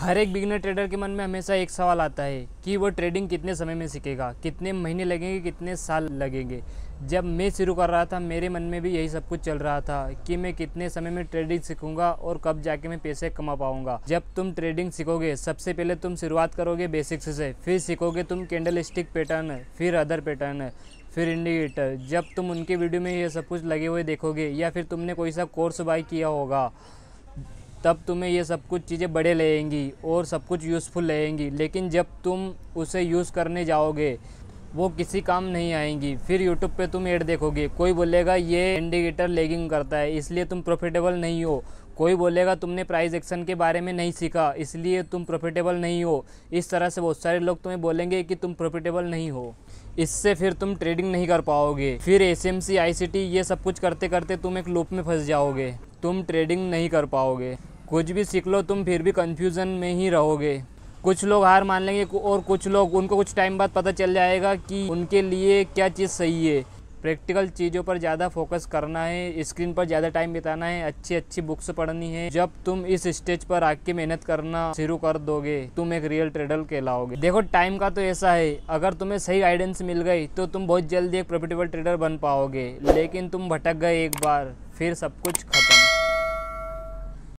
हर एक beginner trader के मन में हमेशा एक सवाल आता है कि वो ट्रेडिंग कितने समय में सीखेगा कितने महीने लगेंगे कितने साल लगेंगे जब मैं शुरू कर रहा था मेरे मन में भी यही सब कुछ चल रहा था कि मैं कितने समय में ट्रेडिंग सीखूंगा और कब जाके मैं पैसे कमा पाऊंगा जब तुम ट्रेडिंग सीखोगे सबसे पहले तुम शुरुआत करोगे बेसिक्स से फिर सीखोगे तुम कैंडल स्टिक पैटर्न फिर अदर पैटर्न फिर इंडिकेटर जब तुम उनके वीडियो में ये सब कुछ लगे हुए देखोगे या फिर तुमने कोई सा कोर्स बाई किया होगा तब तुम्हें ये सब कुछ चीज़ें बड़े लगेंगी और सब कुछ यूज़फुल लगेंगी लेकिन जब तुम उसे यूज़ करने जाओगे वो किसी काम नहीं आएंगी फिर यूट्यूब पे तुम एड देखोगे कोई बोलेगा ये इंडिकेटर लेगिंग करता है इसलिए तुम प्रॉफिटेबल नहीं हो कोई बोलेगा तुमने प्राइस एक्शन के बारे में नहीं सीखा इसलिए तुम प्रॉफिटेबल नहीं हो इस तरह से बहुत सारे लोग तुम्हें बोलेंगे कि तुम प्रॉफिटेबल नहीं हो इससे फिर तुम ट्रेडिंग नहीं कर पाओगे फिर S M C I C T ये सब कुछ करते करते तुम एक लूप में फंस जाओगे तुम ट्रेडिंग नहीं कर पाओगे कुछ भी सीख लो तुम फिर भी कन्फ्यूज़न में ही रहोगे कुछ लोग हार मान लेंगे और कुछ लोग उनको कुछ टाइम बाद पता चल जाएगा कि उनके लिए क्या चीज़ सही है प्रैक्टिकल चीज़ों पर ज़्यादा फोकस करना है स्क्रीन पर ज़्यादा टाइम बिताना है अच्छी अच्छी बुक्स पढ़नी है जब तुम इस स्टेज पर आके मेहनत करना शुरू कर दोगे तुम एक रियल ट्रेडर कहलाओगे देखो टाइम का तो ऐसा है अगर तुम्हें सही गाइडेंस मिल गई तो तुम बहुत जल्दी एक प्रॉफिटेबल ट्रेडर बन पाओगे लेकिन तुम भटक गए एक बार फिर सब कुछ खत्म